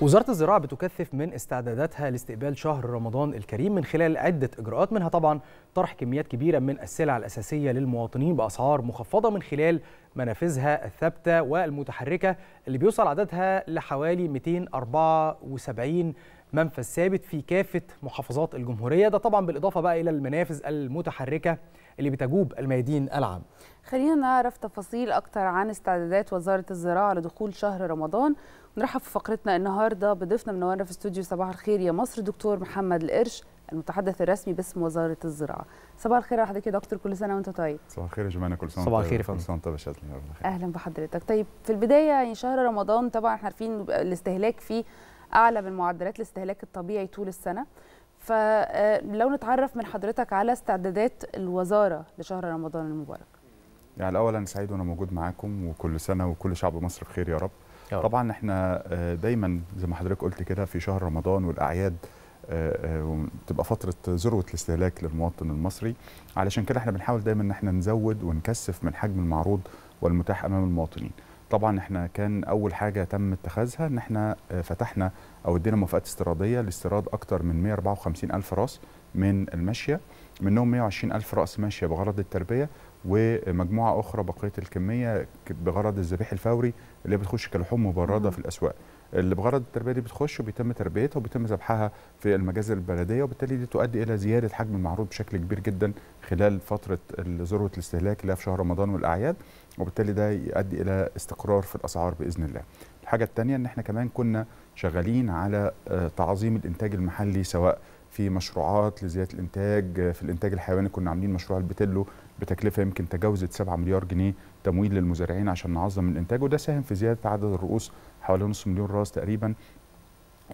وزارة الزراعة بتكثف من استعداداتها لاستقبال شهر رمضان الكريم من خلال عدة إجراءات منها طبعا طرح كميات كبيرة من السلع الأساسية للمواطنين بأسعار مخفضة من خلال منافذها الثابتة والمتحركة اللي بيوصل عددها لحوالي 274 منفذ ثابت في كافة محافظات الجمهورية ده طبعا بالإضافة بقى إلى المنافذ المتحركة اللي بتجوب الميادين العام خلينا نعرف تفاصيل أكتر عن استعدادات وزارة الزراعة لدخول شهر رمضان نرحب في فقرتنا النهارده بضيفنا منورنا في استوديو صباح الخير يا مصر دكتور محمد القرش المتحدث الرسمي باسم وزاره الزراعه. صباح الخير حضرتك يا دكتور كل سنه وانت طيب. صباح الخير يا جماعه كل سنه صباح الخير يا فندم. كل سنه طيب يا اهلا بحضرتك. طيب في البدايه يعني شهر رمضان طبعا احنا عارفين الاستهلاك فيه اعلى من معدلات الاستهلاك الطبيعي طول السنه. فلو آه، نتعرف من حضرتك على استعدادات الوزاره لشهر رمضان المبارك. يعني اولا سعيد وانا موجود معاكم وكل سنه وكل شعب مصر بخير يا رب. طبعا احنا آه، دايما زي ما حضرتك قلت كده في شهر رمضان والاعياد آه، آه، تبقى فترة ذروة الاستهلاك للمواطن المصري علشان كده احنا بنحاول دايما ان احنا نزود ونكثف من حجم المعروض والمتاح امام المواطنين طبعا احنا كان اول حاجه تم اتخاذها ان احنا فتحنا او ادينا موافقات استيراديه لاستيراد اكثر من 154 الف راس من الماشيه منهم 120 الف راس ماشيه بغرض التربيه ومجموعه اخرى بقيه الكميه بغرض الذبيح الفوري اللي بتخش كلحوم مبرده في الاسواق اللي بغرض التربيه دي بتخش وبيتم تربيتها وبيتم ذبحها في المجازر البلديه وبالتالي دي تؤدي الى زياده حجم المعروض بشكل كبير جدا خلال فتره ذروه الاستهلاك اللي في شهر رمضان والاعياد وبالتالي ده يؤدي الى استقرار في الاسعار باذن الله. الحاجه الثانيه ان احنا كمان كنا شغالين على آه، تعظيم الانتاج المحلي سواء في مشروعات لزياده الانتاج آه، في الانتاج الحيواني كنا عاملين مشروع البتلو بتكلفه يمكن تجاوزت 7 مليار جنيه تمويل للمزارعين عشان نعظم الانتاج وده ساهم في زياده عدد الرؤوس حوالي نص مليون راس تقريبا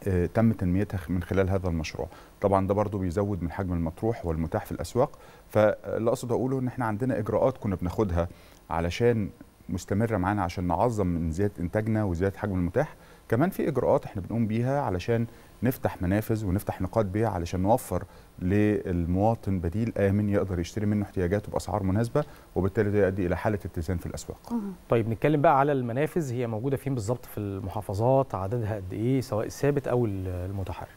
آه، تم تنميتها من خلال هذا المشروع طبعا ده برضو بيزود من حجم المطروح والمتاح في الاسواق فاللي اقصد اقوله ان احنا عندنا اجراءات كنا بناخدها علشان مستمره معانا عشان نعظم من زياده انتاجنا وزياده حجم المتاح كمان في اجراءات احنا بنقوم بيها علشان نفتح منافذ ونفتح نقاط بيع علشان نوفر للمواطن بديل امن يقدر يشتري منه احتياجاته باسعار مناسبه وبالتالي ده يؤدي الى حاله اتزان في الاسواق. طيب نتكلم بقى على المنافذ هي موجوده فين بالظبط في المحافظات عددها قد ايه سواء الثابت او المتحرك؟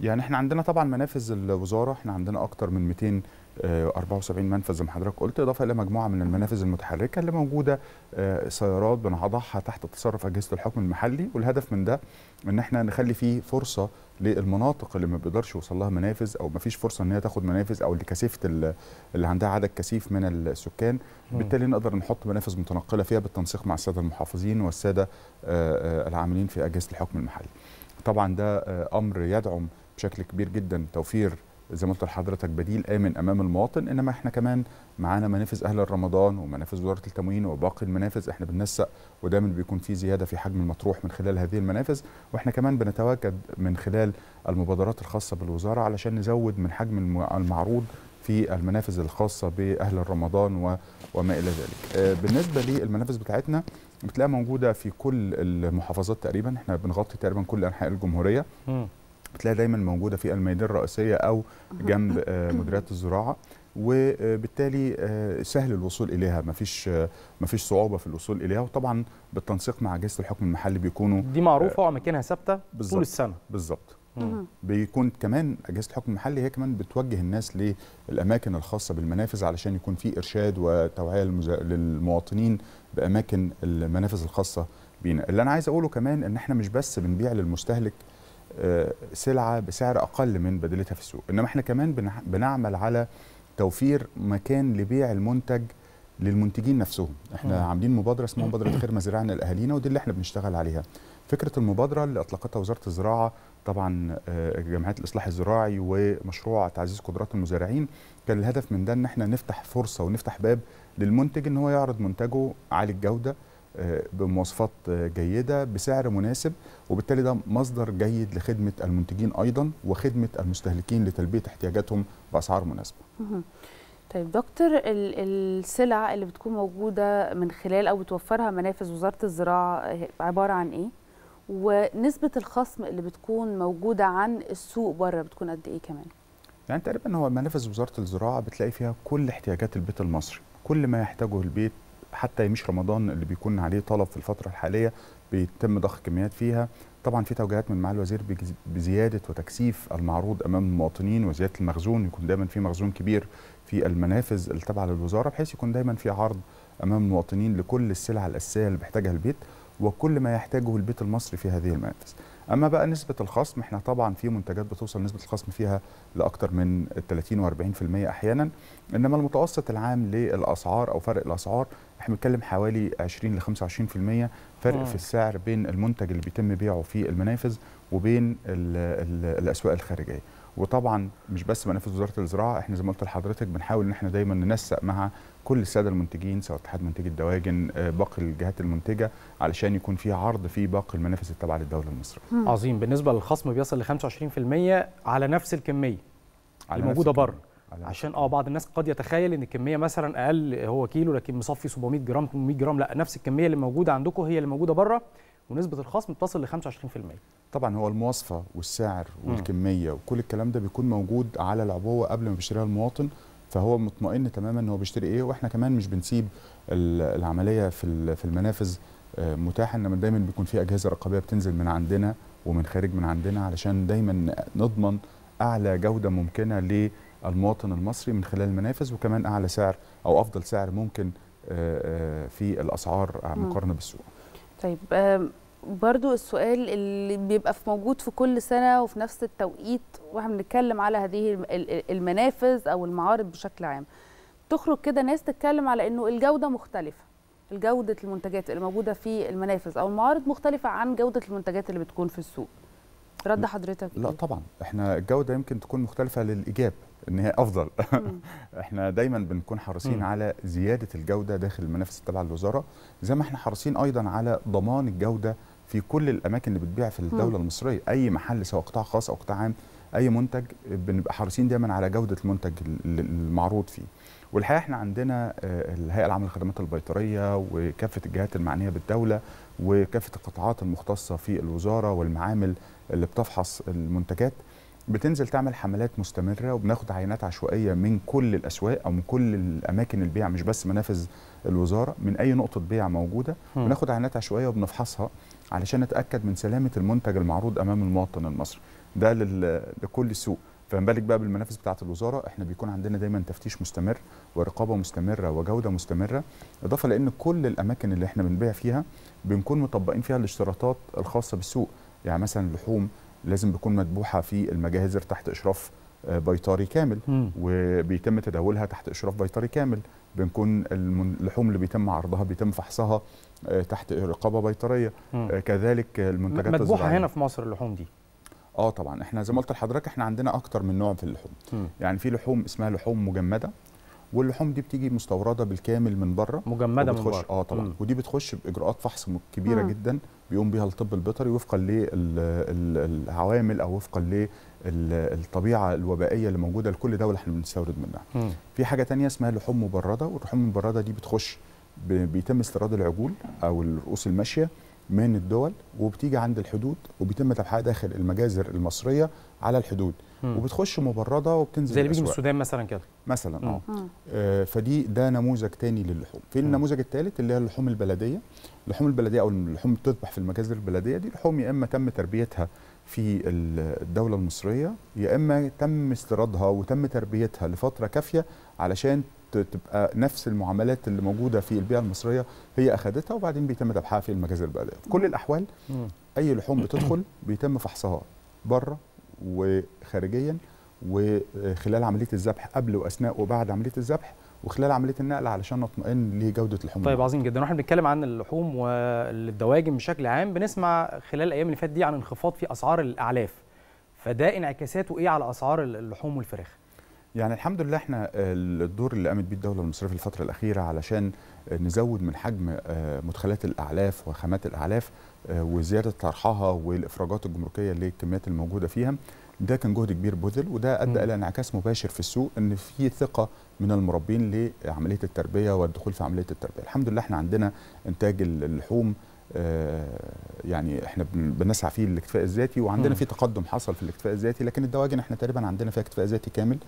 يعني احنا عندنا طبعا منافذ الوزاره احنا عندنا اكثر من 200 74 آه، منفذ زي ما حضرتك قلت اضافه الى مجموعه من المنافذ المتحركه اللي موجوده آه، سيارات بنضعها تحت تصرف اجهزه الحكم المحلي والهدف من ده ان احنا نخلي فيه فرصه للمناطق اللي ما بيقدرش يوصل لها منافذ او ما فيش فرصه ان هي تاخد منافذ او اللي كثيفه اللي عندها عدد كثيف من السكان بالتالي نقدر نحط منافذ متنقله فيها بالتنسيق مع الساده المحافظين والساده آه، العاملين في اجهزه الحكم المحلي. طبعا ده امر يدعم بشكل كبير جدا توفير زي ما قلت لحضرتك بديل امن امام المواطن انما احنا كمان معانا منافذ اهل رمضان ومنافذ وزاره التموين وباقي المنافذ احنا بننسق ودايما بيكون في زياده في حجم المطروح من خلال هذه المنافذ واحنا كمان بنتواجد من خلال المبادرات الخاصه بالوزاره علشان نزود من حجم المعروض في المنافذ الخاصة بأهل الرمضان وما إلى ذلك آه، بالنسبة للمنافذ بتاعتنا بتلاقيها موجودة في كل المحافظات تقريبا احنا بنغطي تقريبا كل أنحاء الجمهورية بتلاقيها دايما موجوده في الميادين الرئيسيه او جنب آه، مديريات الزراعه وبالتالي آه، سهل الوصول اليها مفيش آه، مفيش صعوبه في الوصول اليها وطبعا بالتنسيق مع اجهزه الحكم المحلي بيكونوا دي معروفه واماكنها ثابته طول السنه بالظبط بيكون كمان اجهزه الحكم المحلي هي كمان بتوجه الناس للاماكن الخاصه بالمنافذ علشان يكون في ارشاد وتوعيه للمواطنين باماكن المنافذ الخاصه بينا اللي انا عايز اقوله كمان ان احنا مش بس بنبيع للمستهلك آه، سلعه بسعر اقل من بدلتها في السوق انما احنا كمان بنعمل على توفير مكان لبيع المنتج للمنتجين نفسهم احنا مم. عاملين مبادره اسمها مبادره خير مزرعنا لاهالينا ودي اللي احنا بنشتغل عليها فكره المبادره اللي اطلقتها وزاره الزراعه طبعا آه، جمعيه الاصلاح الزراعي ومشروع تعزيز قدرات المزارعين كان الهدف من ده ان احنا نفتح فرصه ونفتح باب للمنتج ان هو يعرض منتجه عالي الجوده آه، بمواصفات آه، جيده بسعر مناسب وبالتالي ده مصدر جيد لخدمه المنتجين ايضا وخدمه المستهلكين لتلبيه احتياجاتهم باسعار مناسبه. طيب دكتور السلع اللي بتكون موجوده من خلال او بتوفرها منافذ وزاره الزراعه آه، عباره عن ايه؟ ونسبه الخصم اللي بتكون موجوده عن السوق بره بتكون قد ايه كمان؟ يعني تقريبا هو منافذ وزاره الزراعه بتلاقي فيها كل احتياجات البيت المصري، كل ما يحتاجه البيت حتى مش رمضان اللي بيكون عليه طلب في الفتره الحاليه بيتم ضخ كميات فيها طبعا في توجيهات من معالي الوزير بزياده وتكثيف المعروض امام المواطنين وزياده المخزون يكون دايما في مخزون كبير في المنافذ التابعه للوزاره بحيث يكون دايما في عرض امام المواطنين لكل السلع الاساسيه اللي بيحتاجها البيت وكل ما يحتاجه البيت المصري في هذه المنافذ اما بقى نسبه الخصم احنا طبعا في منتجات بتوصل نسبه الخصم فيها لاكثر من 30 و40% احيانا انما المتوسط العام للاسعار او فرق الاسعار احنا بنتكلم حوالي 20 ل 25% فرق مم. في السعر بين المنتج اللي بيتم بيعه في المنافذ وبين الـ الـ الاسواق الخارجيه وطبعا مش بس بنفذ وزاره الزراعه احنا زي ما قلت لحضرتك بنحاول ان احنا دايما ننسق مع كل الساده المنتجين سواء اتحاد منتجي الدواجن آه، باقي الجهات المنتجه علشان يكون في عرض في باقي المنافس التابعه للدوله المصريه. عظيم بالنسبه للخصم بيصل ل 25% على نفس الكميه على الموجوده بره عشان اه بعض الناس قد يتخيل ان الكميه مثلا اقل هو كيلو لكن مصفي 700 جرام 800 جرام لا نفس الكميه اللي موجوده عندكم هي اللي موجوده بره ونسبه الخصم بتصل ل 25% طبعا هو المواصفه والسعر والكميه وكل الكلام ده بيكون موجود على العبوه قبل ما بيشتريها المواطن فهو مطمئن تماما ان هو بيشتري ايه واحنا كمان مش بنسيب العمليه في في المنافذ آه، متاحه انما دايما بيكون في اجهزه رقابيه بتنزل من عندنا ومن خارج من عندنا علشان دايما نضمن اعلى جوده ممكنه للمواطن المصري من خلال المنافذ وكمان اعلى سعر او افضل سعر ممكن آه، آه، في الاسعار مقارنه بالسوق طيب برضو السؤال اللي بيبقى في موجود في كل سنة وفي نفس التوقيت واحنا بنتكلم على هذه المنافذ أو المعارض بشكل عام تخرج كده ناس تتكلم على أنه الجودة مختلفة جودة المنتجات اللي موجودة في المنافذ أو المعارض مختلفة عن جودة المنتجات اللي بتكون في السوق رد حضرتك لا طبعا احنا الجودة يمكن تكون مختلفة للإيجاب ان هي افضل احنا دايما بنكون حريصين على زياده الجوده داخل المنافس التابعه للوزاره زي ما احنا حريصين ايضا على ضمان الجوده في كل الاماكن اللي بتبيع في الدوله المصريه اي محل سواء قطاع خاص او قطاع عام اي منتج بنبقى حريصين دايما على جوده المنتج المعروض فيه والحقيقه احنا عندنا آه، الهيئه العامه للخدمات البيطريه وكافه الجهات المعنيه بالدوله وكافه القطاعات المختصه في الوزاره والمعامل اللي بتفحص المنتجات بتنزل تعمل حملات مستمره وبناخد عينات عشوائيه من كل الاسواق او من كل الاماكن البيع مش بس منافذ الوزاره من اي نقطه بيع موجوده م. بناخد عينات عشوائيه وبنفحصها علشان نتاكد من سلامه المنتج المعروض امام المواطن المصري ده لكل سوق فما بالك بقى بالمنافس بتاعه الوزاره احنا بيكون عندنا دايما تفتيش مستمر ورقابه مستمره وجوده مستمره اضافه لان كل الاماكن اللي احنا بنبيع فيها بنكون مطبقين فيها الاشتراطات الخاصه بالسوق يعني مثلا اللحوم لازم بتكون مدبوحه في المجاهزر تحت اشراف بيطري آه، كامل م. وبيتم تداولها تحت اشراف بيطري كامل بنكون اللحوم اللي بيتم عرضها بيتم فحصها آه، تحت رقابه بيطريه م. آه، كذلك المنتجات الزراعيه مدبوحه هنا في مصر اللحوم دي اه طبعا احنا زي ما قلت لحضرتك احنا عندنا اكتر من نوع في اللحوم م. يعني في لحوم اسمها لحوم مجمده واللحوم دي بتيجي مستورده بالكامل من بره مجمده من بره اه طبعا مم. ودي بتخش باجراءات فحص كبيره مم. جدا بيقوم بيها الطب البيطري وفقا للعوامل او وفقا للطبيعه الوبائيه اللي موجوده لكل دوله احنا بنستورد منها. مم. في حاجه ثانيه اسمها لحوم مبرده واللحوم المبرده دي بتخش بيتم استيراد العجول او الرؤوس الماشيه من الدول وبتيجي عند الحدود وبيتم تبحيرها داخل المجازر المصريه على الحدود مم. وبتخش مبرده وبتنزل زي اللي بيجي من السودان مثلا كده مثلا اه, آه فدي ده نموذج تاني للحوم في النموذج الثالث اللي هي اللحوم البلديه اللحوم البلديه او اللحوم اللي بتذبح في المجازر البلديه دي لحوم يا اما تم تربيتها في الدوله المصريه يا اما تم استيرادها وتم تربيتها لفتره كافيه علشان تبقى نفس المعاملات اللي موجوده في البيئه المصريه هي اخذتها وبعدين بيتم دبحها في المجازر البلديه في كل الاحوال اي لحوم بتدخل بيتم فحصها بره وخارجيا وخلال عمليه الذبح قبل واثناء وبعد عمليه الذبح وخلال عمليه النقل علشان نطمئن لجوده اللحوم طيب عظيم جدا واحنا بنتكلم عن اللحوم والدواجن بشكل عام بنسمع خلال الايام اللي فاتت دي عن انخفاض في اسعار الاعلاف فده انعكاساته ايه على اسعار اللحوم والفراخ يعني الحمد لله احنا آه، الدور اللي قامت بيه الدوله المصريه في الفتره الاخيره علشان آه، نزود من حجم آه، مدخلات الاعلاف وخامات الاعلاف وزياده طرحها والافراجات الجمركيه للكميات الموجوده فيها ده كان جهد كبير بذل وده ادى الى انعكاس مباشر في السوق ان في ثقه من المربين لعمليه التربيه والدخول في عمليه التربيه الحمد لله احنا عندنا انتاج اللحوم آه، يعني احنا بنسعى فيه الاكتفاء الذاتي وعندنا في تقدم حصل في الاكتفاء الذاتي لكن الدواجن احنا تقريبا عندنا فيها اكتفاء ذاتي كامل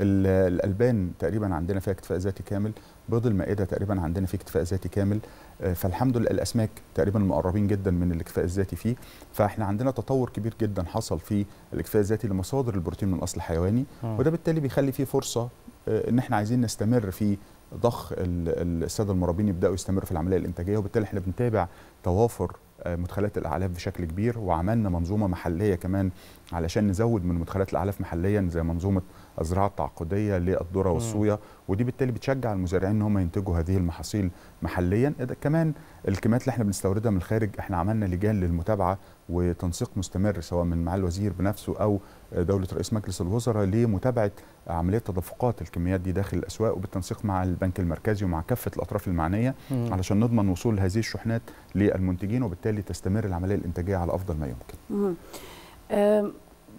الالبان تقريبا عندنا فيها اكتفاء ذاتي كامل بيض المائده تقريبا عندنا فيه اكتفاء ذاتي كامل آه، فالحمد لله الاسماك تقريبا مقربين جدا من الاكتفاء الذاتي فيه فاحنا عندنا تطور كبير جدا حصل في الاكتفاء الذاتي لمصادر البروتين من اصل حيواني وده بالتالي بيخلي فيه فرصه آه، ان احنا عايزين نستمر في ضخ الساده المرابين يبداوا يستمروا في العمليه الانتاجيه وبالتالي احنا بنتابع توافر آه، مدخلات الاعلاف بشكل كبير وعملنا منظومه محليه كمان علشان نزود من مدخلات الاعلاف محليا زي منظومه الزراعه التعاقديه للذره والصويا ودي بالتالي بتشجع المزارعين ان هم ينتجوا هذه المحاصيل محليا كمان الكميات اللي احنا بنستوردها من الخارج احنا عملنا لجان للمتابعه وتنسيق مستمر سواء من معالي الوزير بنفسه او دوله رئيس مجلس الوزراء لمتابعه عمليه تدفقات الكميات دي داخل الاسواق وبالتنسيق مع البنك المركزي ومع كافه الاطراف المعنيه مم. علشان نضمن وصول هذه الشحنات للمنتجين وبالتالي تستمر العمليه الانتاجيه على افضل ما يمكن. مم.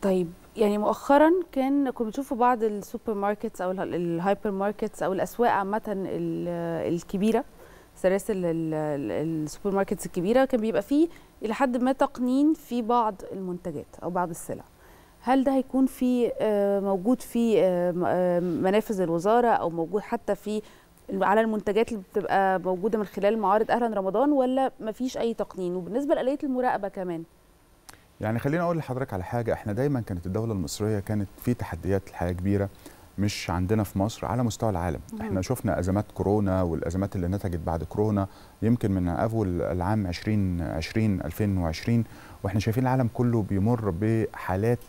طيب يعني مؤخرا كان كنا بنشوف في بعض السوبر ماركتس او الهايبر ماركتس او الاسواق عامه الكبيره سلاسل السوبر ماركتس الكبيره كان بيبقى فيه الى حد ما تقنين في بعض المنتجات او بعض السلع هل ده هيكون في آه، موجود في آه، آه، منافذ الوزاره او موجود حتى في على المنتجات اللي بتبقى موجوده من خلال معارض اهلا رمضان ولا مفيش اي تقنين وبالنسبه لاليه المراقبه كمان يعني خليني اقول لحضرتك على حاجه احنا دايما كانت الدوله المصريه كانت في تحديات الحياه كبيره مش عندنا في مصر على مستوى العالم مم. احنا شفنا ازمات كورونا والازمات اللي نتجت بعد كورونا يمكن من اول العام 2020 2020 واحنا شايفين العالم كله بيمر بحالات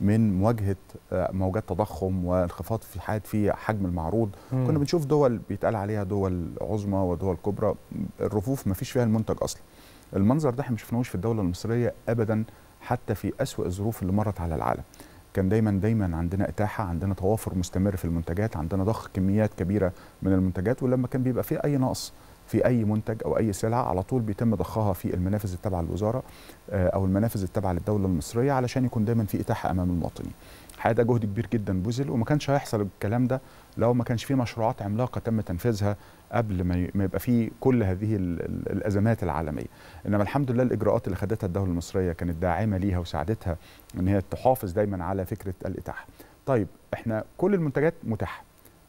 من مواجهه آه، موجات تضخم وانخفاض في حاد في حجم المعروض مم. كنا بنشوف دول بيتقال عليها دول عظمى ودول كبرى الرفوف ما فيش فيها المنتج اصلا المنظر ده احنا ما شفناهوش في الدوله المصريه ابدا حتى في أسوأ الظروف اللي مرت على العالم كان دايما دايما عندنا اتاحه عندنا توافر مستمر في المنتجات عندنا ضخ كميات كبيره من المنتجات ولما كان بيبقى في اي نقص في اي منتج او اي سلعه على طول بيتم ضخها في المنافذ التابعه للوزاره آه، او المنافذ التابعه للدوله المصريه علشان يكون دايما في اتاحه امام المواطنين الحقيقه ده جهد كبير جدا بذل وما كانش هيحصل الكلام ده لو ما كانش في مشروعات عملاقه تم تنفيذها قبل ما يبقى فيه كل هذه الازمات العالميه انما الحمد لله الاجراءات اللي خدتها الدوله المصريه كانت داعمه ليها وساعدتها ان هي تحافظ دايما على فكره الاتاحه طيب احنا كل المنتجات متاحه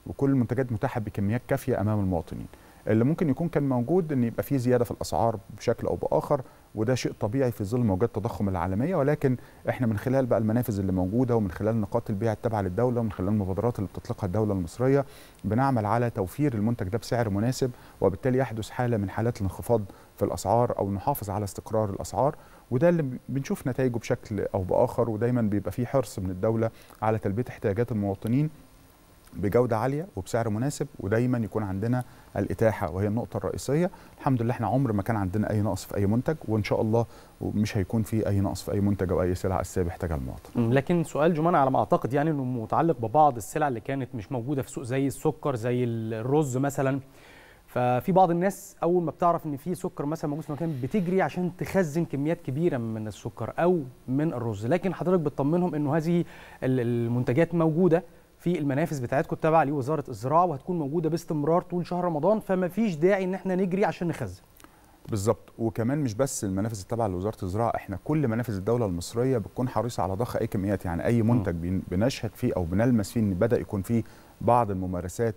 وكل المنتجات متاحه بكميات كافيه امام المواطنين اللي ممكن يكون كان موجود ان يبقى فيه زياده في الاسعار بشكل او باخر وده شيء طبيعي في ظل موجات التضخم العالميه ولكن احنا من خلال بقى المنافذ اللي موجوده ومن خلال نقاط البيع التابعه للدوله ومن خلال المبادرات اللي بتطلقها الدوله المصريه بنعمل على توفير المنتج ده بسعر مناسب وبالتالي يحدث حاله من حالات الانخفاض في الاسعار او نحافظ على استقرار الاسعار وده اللي بنشوف نتائجه بشكل او باخر ودايما بيبقى فيه حرص من الدوله على تلبيه احتياجات المواطنين بجوده عاليه وبسعر مناسب ودايما يكون عندنا الاتاحه وهي النقطه الرئيسيه الحمد لله احنا عمر ما كان عندنا اي نقص في اي منتج وان شاء الله مش هيكون في اي نقص في اي منتج او اي سلعه اساسيه بيحتاجها المواطن لكن سؤال جمان على ما اعتقد يعني انه متعلق ببعض السلع اللي كانت مش موجوده في سوق زي السكر زي الرز مثلا ففي بعض الناس اول ما بتعرف ان في سكر مثلا موجود في مكان بتجري عشان تخزن كميات كبيره من السكر او من الرز لكن حضرتك بتطمنهم انه هذه المنتجات موجوده في المنافس بتاعتكم التابعه لوزاره الزراعه وهتكون موجوده باستمرار طول شهر رمضان فما فيش داعي ان احنا نجري عشان نخزن بالظبط وكمان مش بس المنافس التابعه لوزاره الزراعه احنا كل منافس الدوله المصريه بتكون حريصه على ضخ اي كميات يعني اي منتج بنشهد فيه او بنلمس فيه ان بدا يكون فيه بعض الممارسات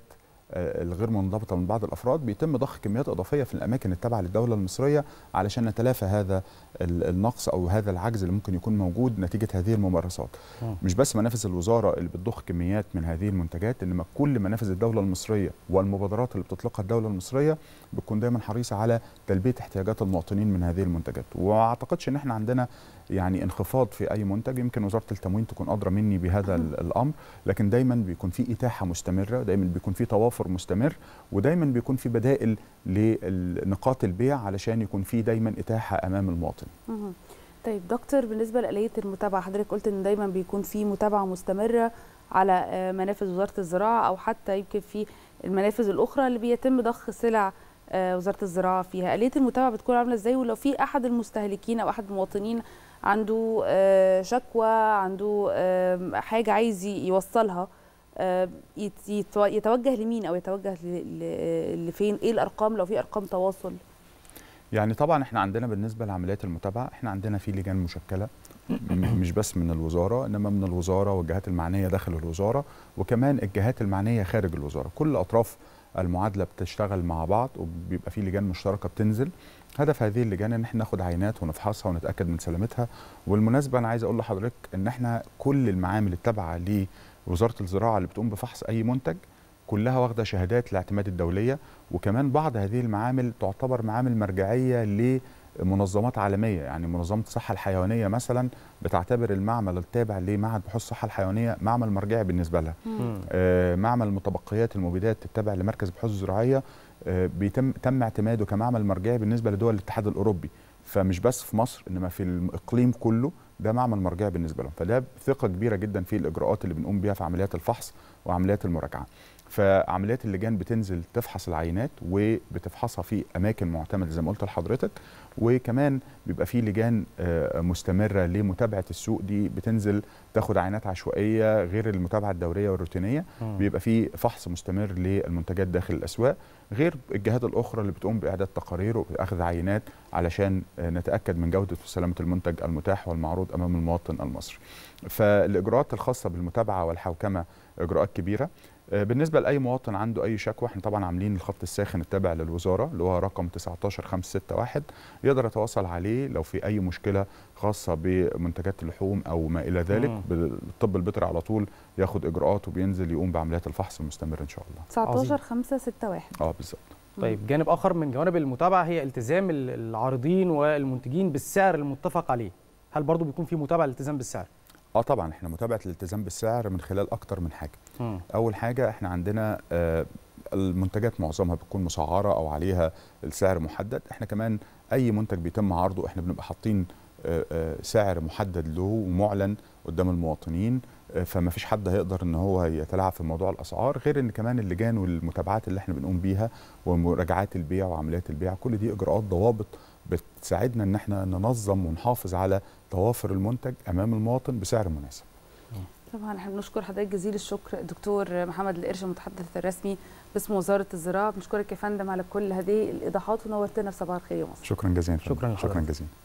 آه، الغير منضبطه من بعض الافراد بيتم ضخ كميات اضافيه في الاماكن التابعه للدوله المصريه علشان نتلافى هذا النقص او هذا العجز اللي ممكن يكون موجود نتيجه هذه الممارسات أوه. مش بس منافس الوزاره اللي بتضخ كميات من هذه المنتجات انما كل منافس الدوله المصريه والمبادرات اللي بتطلقها الدوله المصريه بتكون دايما حريصه على تلبيه احتياجات المواطنين من هذه المنتجات وما اعتقدش ان احنا عندنا يعني انخفاض في اي منتج يمكن وزاره التموين تكون ادرى مني بهذا الامر لكن دايما بيكون في اتاحه مستمره دايما بيكون في توافر مستمر ودايما بيكون في بدائل لنقاط البيع علشان يكون في دايما اتاحه امام المواطن طيب دكتور بالنسبه لاليه المتابعه حضرتك قلت ان دايما بيكون في متابعه مستمره على آه، منافذ وزاره الزراعه او حتى يمكن في المنافذ الاخرى اللي بيتم ضخ سلع آه، وزاره الزراعه فيها اليه المتابعه بتكون عامله ازاي ولو في احد المستهلكين او احد المواطنين عنده آه، شكوى عنده آه، حاجه عايز يوصلها آه، يتوجه لمين او يتوجه لفين ايه الارقام لو في ارقام تواصل يعني طبعا احنا عندنا بالنسبه لعمليات المتابعه احنا عندنا في لجان مشكله مش بس من الوزاره انما من الوزاره والجهات المعنيه داخل الوزاره وكمان الجهات المعنيه خارج الوزاره كل اطراف المعادله بتشتغل مع بعض وبيبقى في لجان مشتركه بتنزل هدف هذه اللجان ان احنا ناخد عينات ونفحصها ونتاكد من سلامتها والمناسبه انا عايز اقول لحضرتك ان احنا كل المعامل التابعه لوزاره الزراعه اللي بتقوم بفحص اي منتج كلها واخده شهادات الاعتماد الدوليه وكمان بعض هذه المعامل تعتبر معامل مرجعيه ل منظمات عالميه يعني منظمه الصحه الحيوانيه مثلا بتعتبر المعمل التابع لمعهد بحوث الصحه الحيوانيه معمل مرجعي بالنسبه لها آه معمل متبقيات المبيدات التابع لمركز بحوث الزراعيه بيتم تم اعتماده كمعمل مرجعي بالنسبه لدول الاتحاد الاوروبي فمش بس في مصر انما في الاقليم كله ده معمل مرجعي بالنسبه لهم فده ثقه كبيره جدا في الاجراءات اللي بنقوم بيها في عمليات الفحص وعمليات المراجعه فعمليات اللجان بتنزل تفحص العينات وبتفحصها في اماكن معتمده زي ما قلت لحضرتك وكمان بيبقى في لجان آه، مستمره لمتابعه السوق دي بتنزل تاخد عينات عشوائيه غير المتابعه الدوريه والروتينيه م. بيبقى في فحص مستمر للمنتجات داخل الاسواق غير الجهات الاخرى اللي بتقوم باعداد تقارير واخذ عينات علشان آه، نتاكد من جوده وسلامه المنتج المتاح والمعروض امام المواطن المصري. فالاجراءات الخاصه بالمتابعه والحوكمه اجراءات كبيره آه، بالنسبه لاي مواطن عنده اي شكوى احنا طبعا عاملين الخط الساخن التابع للوزاره اللي هو رقم 19561 يقدر يتواصل عليه لو في اي مشكله خاصه بمنتجات اللحوم او ما الى ذلك الطب البيطري على طول ياخد اجراءات وبينزل يقوم بعمليات الفحص المستمر ان شاء الله 19561 اه بالظبط طيب جانب اخر من جوانب المتابعه هي التزام العارضين والمنتجين بالسعر المتفق عليه هل برضه بيكون في متابعه التزام بالسعر اه طبعا احنا متابعه الالتزام بالسعر من خلال اكتر من حاجه مم. اول حاجه احنا عندنا آه المنتجات معظمها بتكون مسعره او عليها السعر محدد احنا كمان اي منتج بيتم عرضه احنا بنبقى حاطين آه، آه، سعر محدد له ومعلن قدام المواطنين آه، فما فيش حد هيقدر ان هو يتلاعب في موضوع الاسعار غير ان كمان اللجان والمتابعات اللي احنا بنقوم بيها ومراجعات البيع وعمليات البيع كل دي اجراءات ضوابط بتساعدنا ان احنا ننظم ونحافظ على توافر المنتج امام المواطن بسعر مناسب طبعا احنا بنشكر حضرتك جزيل الشكر دكتور محمد القرش المتحدث الرسمي باسم وزاره الزراعه بنشكرك يا فندم على كل هذه الايضاحات ونورتنا في صباح الخير يا مصر شكرا جزيلا شكرا شكرا جزيلا